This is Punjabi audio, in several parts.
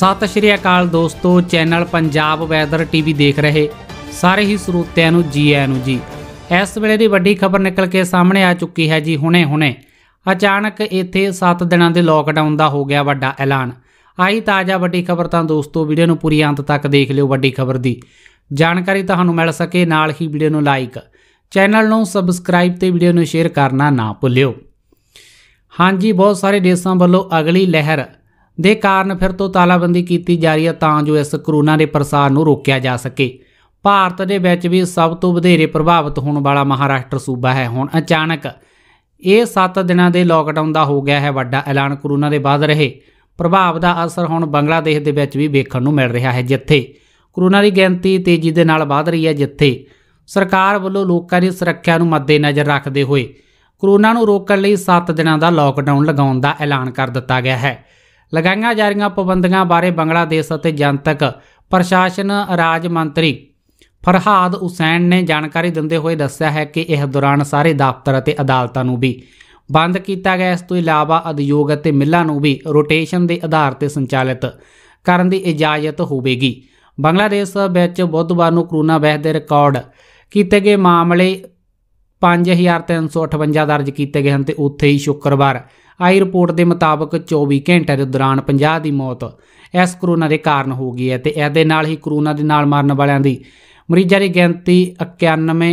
ਸਤਿ ਸ਼੍ਰੀ ਅਕਾਲ ਦੋਸਤੋ ਚੈਨਲ ਪੰਜਾਬ ਵੈਦਰ ਟੀਵੀ ਦੇਖ ਰਹੇ ਸਾਰੇ ਹੀ ਸਰੋਤਿਆਂ ਨੂੰ ਜੀ ਆਇਆਂ ਨੂੰ ਜੀ ਇਸ ਵੇਲੇ ਦੀ ਵੱਡੀ ਖਬਰ ਨਿਕਲ ਕੇ ਸਾਹਮਣੇ ਆ ਚੁੱਕੀ ਹੈ ਜੀ ਹੁਣੇ-ਹੁਣੇ ਅਚਾਨਕ ਇੱਥੇ 7 ਦਿਨਾਂ ਦੇ ਲੋਕਡਾਊਨ ਦਾ ਹੋ ਗਿਆ ਵੱਡਾ ਐਲਾਨ ਆਈ ਤਾਜ਼ਾ ਵੱਡੀ ਖਬਰ ਤਾਂ ਦੋਸਤੋ ਵੀਡੀਓ ਨੂੰ ਪੂਰੀ ਅੰਤ ਤੱਕ ਦੇਖ ਲਿਓ ਵੱਡੀ ਖਬਰ ਦੀ ਜਾਣਕਾਰੀ ਤੁਹਾਨੂੰ ਮਿਲ ਸਕੇ ਨਾਲ ਹੀ ਵੀਡੀਓ ਨੂੰ ਲਾਈਕ ਚੈਨਲ ਨੂੰ ਸਬਸਕ੍ਰਾਈਬ ਤੇ ਵੀਡੀਓ ਨੂੰ ਸ਼ੇਅਰ ਕਰਨਾ ਨਾ ਭੁੱਲਿਓ ਹਾਂਜੀ ਬਹੁਤ ਸਾਰੇ ਦੇਸ਼ਾਂ ਵੱਲੋਂ ਅਗਲੀ ਲਹਿਰ ਦੇ ਕਾਰਨ ਫਿਰ ਤੋਂ ਤਾਲਾਬੰਦੀ ਕੀਤੀ ਜਾ ਰਹੀ ਹੈ ਤਾਂ ਜੋ ਇਸ ਕਰੋਨਾ ਦੇ ਪ੍ਰਸਾਰ ਨੂੰ ਰੋਕਿਆ ਜਾ ਸਕੇ ਭਾਰਤ ਦੇ ਵਿੱਚ ਵੀ ਸਭ ਤੋਂ ਵਧੇਰੇ ਪ੍ਰਭਾਵਿਤ ਹੋਣ ਵਾਲਾ ਮਹਾਰਾਸ਼ਟਰ ਸੂਬਾ ਹੈ ਹੁਣ ਅਚਾਨਕ ਇਹ 7 ਦਿਨਾਂ ਦੇ ਲੋਕਡਾਊਨ ਦਾ ਹੋ ਗਿਆ ਹੈ ਵੱਡਾ ਐਲਾਨ ਕਰੋਨਾ ਦੇ ਬਾਅਦ ਰਹੇ ਪ੍ਰਭਾਵ ਦਾ ਅਸਰ ਹੁਣ ਬੰਗਲਾਦੇਸ਼ ਦੇ ਵਿੱਚ ਵੀ ਵੇਖਣ ਨੂੰ ਮਿਲ ਰਿਹਾ ਹੈ ਜਿੱਥੇ ਕਰੋਨਾ ਦੀ ਗਿਣਤੀ ਤੇਜ਼ੀ ਦੇ ਨਾਲ ਵਧ ਰਹੀ ਹੈ ਜਿੱਥੇ ਸਰਕਾਰ ਵੱਲੋਂ ਲੋਕਾਂ ਦੀ ਸੁਰੱਖਿਆ ਨੂੰ ਮੱਦੇਨਜ਼ਰ ਰੱਖਦੇ ਹੋਏ ਕਰੋਨਾ ਨੂੰ ਰੋਕਣ ਲਈ 7 ਦਿਨਾਂ ਦਾ ਲੋਕਡਾਊਨ ਲਗਾਉਣ ਦਾ ਐਲਾਨ ਕਰ ਦਿੱਤਾ ਗਿਆ ਹੈ ਲਗਾਈਆਂ ਜਾ ਰਹੀਆਂ ਪਾਬੰਦੀਆਂ ਬਾਰੇ ਬੰਗਲਾਦੇਸ਼ ਅਤੇ ਜਨਤਕ ਪ੍ਰਸ਼ਾਸਨ ਰਾਜ ਮੰਤਰੀ ਫਰਹਾਦ ਹੁਸੈਨ ਨੇ ਜਾਣਕਾਰੀ ਦਿੰਦੇ ਹੋਏ ਦੱਸਿਆ ਹੈ ਕਿ ਇਸ ਦੌਰਾਨ ਸਾਰੇ ਦਫ਼ਤਰ ਅਤੇ ਅਦਾਲਤਾਂ ਨੂੰ ਵੀ ਬੰਦ ਕੀਤਾ ਗਿਆ ਇਸ ਤੋਂ ਇਲਾਵਾ ਉਦਯੋਗ ਅਤੇ ਮਿੱਲਾਂ ਨੂੰ ਵੀ ਰੋਟੇਸ਼ਨ ਦੇ ਆਧਾਰ ਤੇ ਸੰਚਾਲਿਤ ਕਰਨ ਦੀ ਇਜਾਜ਼ਤ ਹੋਵੇਗੀ ਬੰਗਲਾਦੇਸ਼ ਵਿੱਚ ਬੁੱਧਵਾਰ ਨੂੰ ਕਰੋਨਾ ਵਾਇਰਸ ਦੇ ਰਿਕਾਰਡ ਕੀਤੇ ਗਏ ਮਾਮਲੇ 5358 ਦਰਜ ਕੀਤੇ ਗਏ ਹਨ ਤੇ ਉੱਥੇ ਹੀ ਸ਼ੁੱਕਰਵਾਰ ਆਈ ਰਿਪੋਰਟ ਦੇ ਮੁਤਾਬਕ 24 ਘੰਟਿਆਂ ਦੇ ਦੌਰਾਨ 50 ਦੀ ਮੌਤ ਇਸ ਕਰੋਨਾ ਦੇ ਕਾਰਨ ਹੋ ਗਈ ਹੈ ਤੇ ਇਹਦੇ ਨਾਲ ਹੀ ਕਰੋਨਾ ਦੇ ਨਾਲ ਮਰਨ ਵਾਲਿਆਂ ਦੀ ਮਰੀਜ਼ਾਂ ਦੀ ਗਿਣਤੀ 91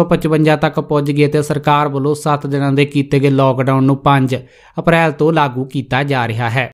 155 ਤੱਕ ਪਹੁੰਚ ਗਈ ਤੇ ਸਰਕਾਰ ਵੱਲੋਂ 7 ਦਿਨਾਂ ਦੇ ਕੀਤੇ ਗਏ ਲਾਕਡਾਊਨ ਨੂੰ 5 ਅਪ੍ਰੈਲ ਤੋਂ ਲਾਗੂ ਕੀਤਾ ਜਾ ਰਿਹਾ ਹੈ